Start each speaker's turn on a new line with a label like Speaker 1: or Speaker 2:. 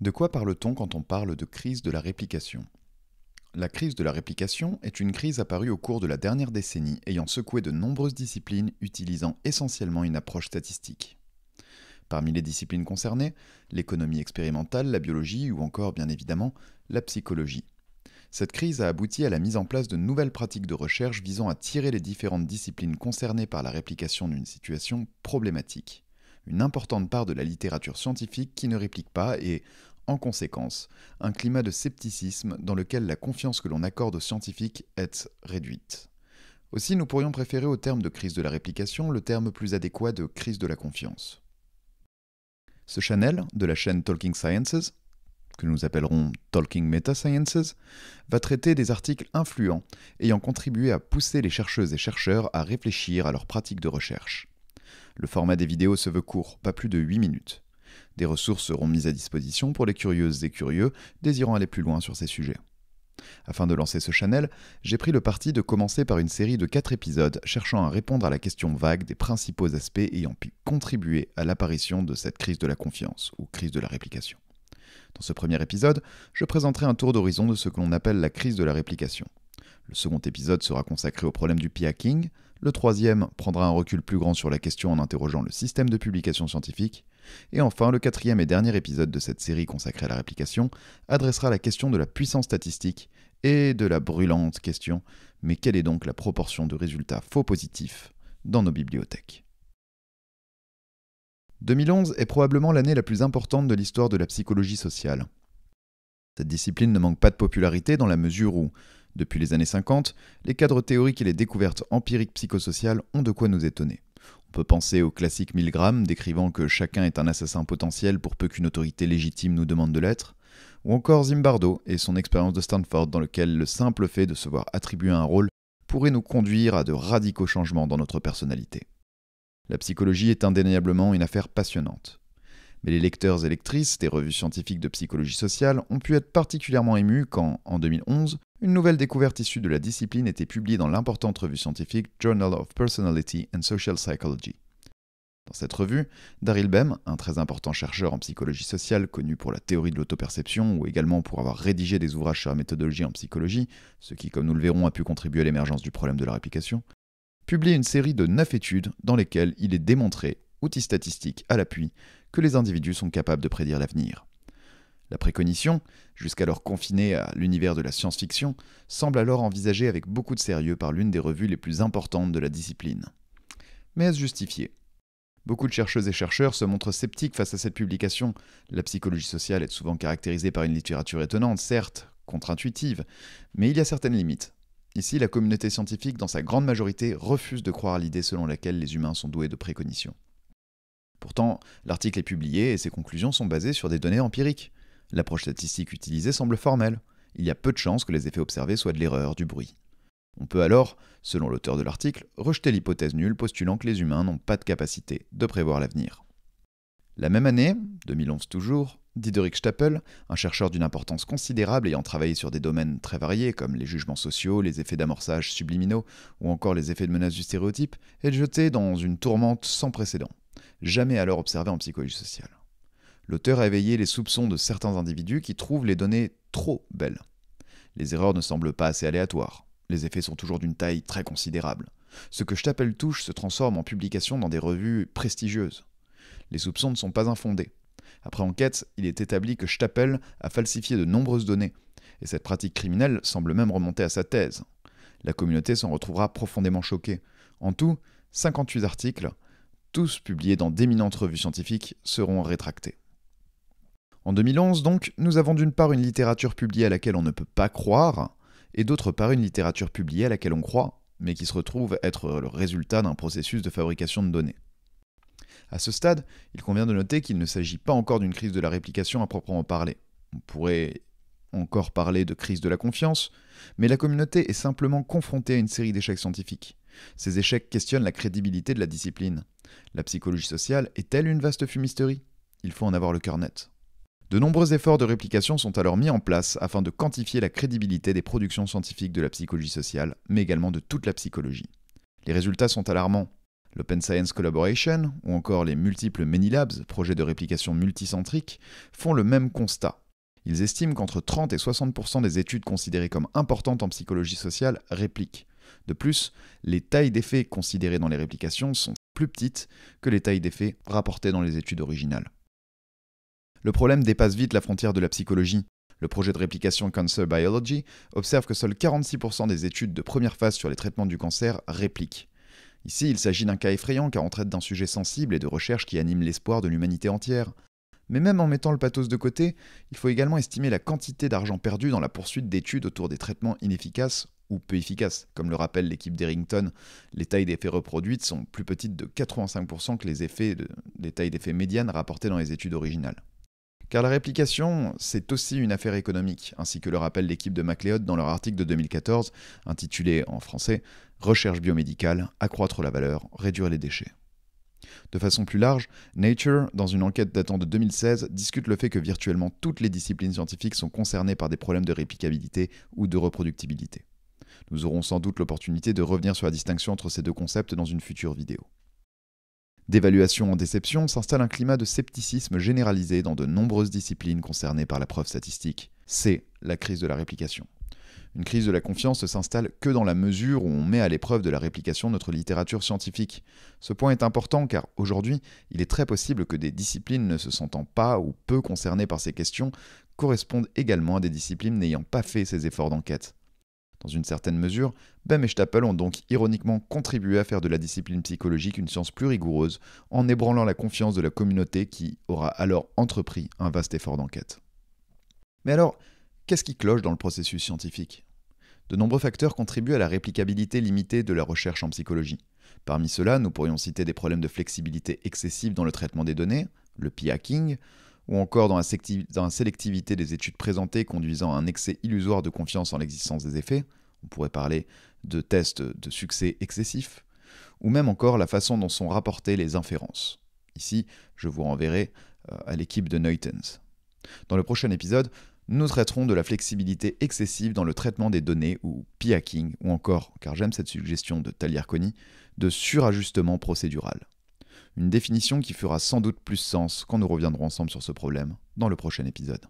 Speaker 1: De quoi parle-t-on quand on parle de crise de la réplication La crise de la réplication est une crise apparue au cours de la dernière décennie ayant secoué de nombreuses disciplines utilisant essentiellement une approche statistique. Parmi les disciplines concernées, l'économie expérimentale, la biologie ou encore bien évidemment la psychologie. Cette crise a abouti à la mise en place de nouvelles pratiques de recherche visant à tirer les différentes disciplines concernées par la réplication d'une situation problématique une importante part de la littérature scientifique qui ne réplique pas et, en conséquence, un climat de scepticisme dans lequel la confiance que l'on accorde aux scientifiques est réduite. Aussi, nous pourrions préférer au terme de crise de la réplication le terme plus adéquat de crise de la confiance. Ce channel, de la chaîne Talking Sciences, que nous appellerons Talking Meta Sciences, va traiter des articles influents ayant contribué à pousser les chercheuses et chercheurs à réfléchir à leurs pratiques de recherche. Le format des vidéos se veut court, pas plus de 8 minutes. Des ressources seront mises à disposition pour les curieuses et curieux désirant aller plus loin sur ces sujets. Afin de lancer ce channel, j'ai pris le parti de commencer par une série de 4 épisodes cherchant à répondre à la question vague des principaux aspects ayant pu contribuer à l'apparition de cette crise de la confiance ou crise de la réplication. Dans ce premier épisode, je présenterai un tour d'horizon de ce que l'on appelle la crise de la réplication, le second épisode sera consacré au problème du p-hacking. Le troisième prendra un recul plus grand sur la question en interrogeant le système de publication scientifique. Et enfin, le quatrième et dernier épisode de cette série consacrée à la réplication adressera la question de la puissance statistique et de la brûlante question mais quelle est donc la proportion de résultats faux positifs dans nos bibliothèques 2011 est probablement l'année la plus importante de l'histoire de la psychologie sociale. Cette discipline ne manque pas de popularité dans la mesure où, depuis les années 50, les cadres théoriques et les découvertes empiriques psychosociales ont de quoi nous étonner. On peut penser au classique Milgram décrivant que chacun est un assassin potentiel pour peu qu'une autorité légitime nous demande de l'être, ou encore Zimbardo et son expérience de Stanford dans lequel le simple fait de se voir attribuer un rôle pourrait nous conduire à de radicaux changements dans notre personnalité. La psychologie est indéniablement une affaire passionnante. Mais les lecteurs et lectrices des revues scientifiques de psychologie sociale ont pu être particulièrement émus quand, en 2011, une nouvelle découverte issue de la discipline était publiée dans l'importante revue scientifique Journal of Personality and Social Psychology. Dans cette revue, Daryl Bem, un très important chercheur en psychologie sociale connu pour la théorie de l'autoperception ou également pour avoir rédigé des ouvrages sur la méthodologie en psychologie, ce qui, comme nous le verrons, a pu contribuer à l'émergence du problème de la réplication, publie une série de neuf études dans lesquelles il est démontré, outils statistiques à l'appui, que les individus sont capables de prédire l'avenir. La préconition, jusqu'alors confinée à l'univers de la science-fiction, semble alors envisagée avec beaucoup de sérieux par l'une des revues les plus importantes de la discipline. Mais est-ce justifié Beaucoup de chercheuses et chercheurs se montrent sceptiques face à cette publication. La psychologie sociale est souvent caractérisée par une littérature étonnante, certes, contre-intuitive, mais il y a certaines limites. Ici, la communauté scientifique, dans sa grande majorité, refuse de croire à l'idée selon laquelle les humains sont doués de précognition. Pourtant, l'article est publié et ses conclusions sont basées sur des données empiriques l'approche statistique utilisée semble formelle. Il y a peu de chances que les effets observés soient de l'erreur, du bruit. On peut alors, selon l'auteur de l'article, rejeter l'hypothèse nulle postulant que les humains n'ont pas de capacité de prévoir l'avenir. La même année, 2011 toujours, Diederik Stapel, un chercheur d'une importance considérable ayant travaillé sur des domaines très variés comme les jugements sociaux, les effets d'amorçage subliminaux ou encore les effets de menace du stéréotype, est jeté dans une tourmente sans précédent, jamais alors observée en psychologie sociale l'auteur a éveillé les soupçons de certains individus qui trouvent les données trop belles. Les erreurs ne semblent pas assez aléatoires. Les effets sont toujours d'une taille très considérable. Ce que Stapel touche se transforme en publication dans des revues prestigieuses. Les soupçons ne sont pas infondés. Après enquête, il est établi que Stapel a falsifié de nombreuses données, et cette pratique criminelle semble même remonter à sa thèse. La communauté s'en retrouvera profondément choquée. En tout, 58 articles, tous publiés dans d'éminentes revues scientifiques, seront rétractés. En 2011, donc, nous avons d'une part une littérature publiée à laquelle on ne peut pas croire, et d'autre part une littérature publiée à laquelle on croit, mais qui se retrouve être le résultat d'un processus de fabrication de données. À ce stade, il convient de noter qu'il ne s'agit pas encore d'une crise de la réplication à proprement parler. On pourrait encore parler de crise de la confiance, mais la communauté est simplement confrontée à une série d'échecs scientifiques. Ces échecs questionnent la crédibilité de la discipline. La psychologie sociale est-elle une vaste fumisterie Il faut en avoir le cœur net. De nombreux efforts de réplication sont alors mis en place afin de quantifier la crédibilité des productions scientifiques de la psychologie sociale, mais également de toute la psychologie. Les résultats sont alarmants. L'Open Science Collaboration, ou encore les multiples Labs, projets de réplication multicentrique, font le même constat. Ils estiment qu'entre 30 et 60 des études considérées comme importantes en psychologie sociale répliquent. De plus, les tailles d'effets considérées dans les réplications sont plus petites que les tailles d'effets rapportées dans les études originales. Le problème dépasse vite la frontière de la psychologie. Le projet de réplication Cancer Biology observe que seuls 46% des études de première phase sur les traitements du cancer répliquent. Ici, il s'agit d'un cas effrayant car on traite d'un sujet sensible et de recherche qui anime l'espoir de l'humanité entière. Mais même en mettant le pathos de côté, il faut également estimer la quantité d'argent perdu dans la poursuite d'études autour des traitements inefficaces ou peu efficaces. Comme le rappelle l'équipe d'Errington, les tailles d'effets reproduites sont plus petites de 85% que les, effets les tailles d'effets médianes rapportées dans les études originales. Car la réplication, c'est aussi une affaire économique, ainsi que le rappelle l'équipe de MacLeod dans leur article de 2014, intitulé en français Recherche biomédicale, accroître la valeur, réduire les déchets. De façon plus large, Nature, dans une enquête datant de 2016, discute le fait que virtuellement toutes les disciplines scientifiques sont concernées par des problèmes de réplicabilité ou de reproductibilité. Nous aurons sans doute l'opportunité de revenir sur la distinction entre ces deux concepts dans une future vidéo. D'évaluation en déception s'installe un climat de scepticisme généralisé dans de nombreuses disciplines concernées par la preuve statistique. C'est la crise de la réplication. Une crise de la confiance ne s'installe que dans la mesure où on met à l'épreuve de la réplication notre littérature scientifique. Ce point est important car aujourd'hui, il est très possible que des disciplines ne se sentant pas ou peu concernées par ces questions correspondent également à des disciplines n'ayant pas fait ces efforts d'enquête. Dans une certaine mesure, Bem et Stapel ont donc ironiquement contribué à faire de la discipline psychologique une science plus rigoureuse, en ébranlant la confiance de la communauté qui aura alors entrepris un vaste effort d'enquête. Mais alors, qu'est-ce qui cloche dans le processus scientifique De nombreux facteurs contribuent à la réplicabilité limitée de la recherche en psychologie. Parmi ceux-là, nous pourrions citer des problèmes de flexibilité excessive dans le traitement des données, le p-hacking, ou encore dans la, sélectivité des études présentées conduisant à un excès illusoire de confiance en l'existence des effets, on pourrait parler de tests de succès excessifs, ou même encore la façon dont sont rapportées les inférences. Ici, je vous renverrai euh, à l'équipe de Neutens. Dans le prochain épisode, nous traiterons de la flexibilité excessive dans le traitement des données ou p-hacking, ou encore, car j'aime cette suggestion de Taliarconi, de surajustement procédural. Une définition qui fera sans doute plus sens quand nous reviendrons ensemble sur ce problème dans le prochain épisode.